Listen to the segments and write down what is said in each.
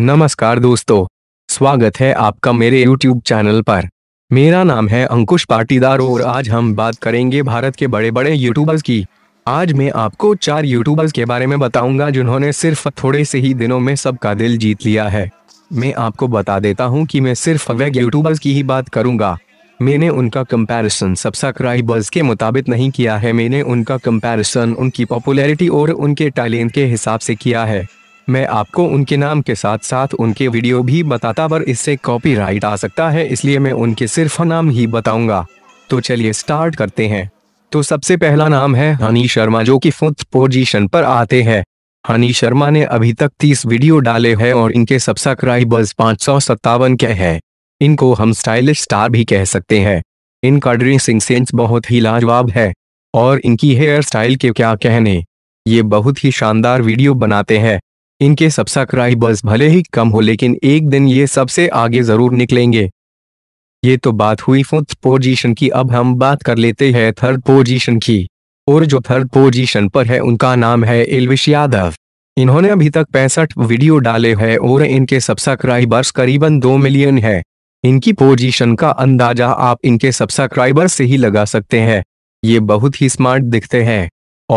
नमस्कार दोस्तों स्वागत है आपका मेरे YouTube चैनल पर मेरा नाम है अंकुश पाटीदार और आज हम बात करेंगे भारत के बड़े बड़े यूट्यूबर्स की आज मैं आपको चार यूट्यूबर्स के बारे में बताऊंगा जिन्होंने सिर्फ थोड़े से ही दिनों में सबका दिल जीत लिया है मैं आपको बता देता हूं कि मैं सिर्फ वेग यूट्यूबर्स की ही बात करूंगा मैंने उनका कंपैरिजन सब्सक्राइबर्स के मुताबिक नहीं किया है मैंने उनका कंपैरिजन उनकी पॉपुलैरिटी और उनके टैलेंट के हिसाब से किया है मैं आपको उनके नाम के साथ साथ उनके वीडियो भी बताता पर इससे कॉपीराइट आ सकता है इसलिए मैं उनके सिर्फ नाम ही बताऊंगा तो चलिए स्टार्ट करते हैं तो सबसे पहला नाम है हनी शर्मा जो कि फोर्थ पोजीशन पर आते हैं हनी शर्मा ने अभी तक 30 वीडियो डाले हैं और इनके सब्सक्राइबर्स पाँच सौ सत्तावन के हैं इनको हम स्टाइलिश स्टार भी कह सकते हैं इनका ड्रेसिंग सेंस बहुत ही लाजवाब है और इनकी हेयर स्टाइल के क्या कहने ये बहुत ही शानदार वीडियो बनाते हैं इनके सब्सक्राइबर्स भले ही कम हो लेकिन एक दिन ये सबसे आगे जरूर निकलेंगे ये तो बात हुई फोर्थ पोजीशन की अब हम बात कर लेते हैं थर्ड पोजीशन की और जो थर्ड पोजीशन पर है उनका नाम है इलविश यादव इन्होंने अभी तक पैंसठ वीडियो डाले हैं और इनके सब्सक्राइबर्स करीबन दो मिलियन है इनकी पोजीशन का अंदाजा आप इनके सब सब्सक्राइबर से ही लगा सकते हैं ये बहुत ही स्मार्ट दिखते हैं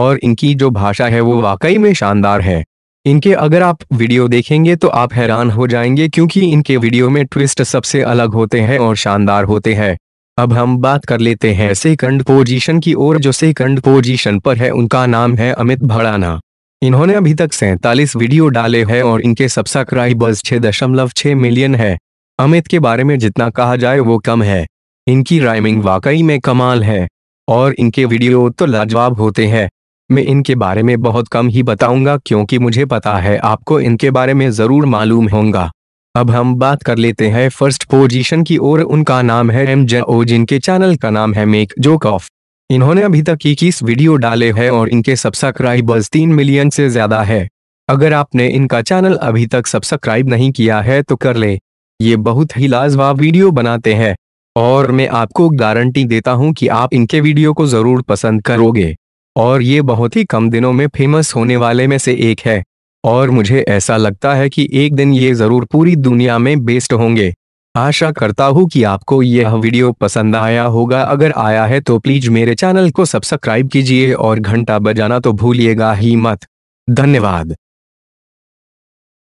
और इनकी जो भाषा है वो वाकई में शानदार है इनके अगर आप वीडियो देखेंगे तो आप हैरान हो जाएंगे क्योंकि इनके वीडियो में ट्विस्ट सबसे अलग होते हैं और शानदार होते हैं अब हम बात कर लेते हैं सेकंड पोजीशन की ओर जो सेकंड पोजीशन पर है उनका नाम है अमित भड़ाना इन्होंने अभी तक सैतालीस वीडियो डाले हैं और इनके सब्सक्राइबर्स छह दशमलव छह मिलियन है अमित के बारे में जितना कहा जाए वो कम है इनकी राइमिंग वाकई में कमाल है और इनके वीडियो तो लाजवाब होते हैं मैं इनके बारे में बहुत कम ही बताऊंगा क्योंकि मुझे पता है आपको इनके बारे में ज़रूर मालूम होगा अब हम बात कर लेते हैं फर्स्ट पोजीशन की ओर उनका नाम है एम ओ जिनके चैनल का नाम है मेक जोक ऑफ इन्होंने अभी तक इक्कीस वीडियो डाले हैं और इनके सब्सक्राइबर्स तीन मिलियन से ज्यादा है अगर आपने इनका चैनल अभी तक सब्सक्राइब नहीं किया है तो कर ले ये बहुत ही लाजवाब वीडियो बनाते हैं और मैं आपको गारंटी देता हूँ कि आप इनके वीडियो को जरूर पसंद करोगे और ये बहुत ही कम दिनों में फेमस होने वाले में से एक है और मुझे ऐसा लगता है कि एक दिन ये ज़रूर पूरी दुनिया में बेस्ट होंगे आशा करता हूँ कि आपको यह वीडियो पसंद आया होगा अगर आया है तो प्लीज मेरे चैनल को सब्सक्राइब कीजिए और घंटा बजाना तो भूलिएगा ही मत धन्यवाद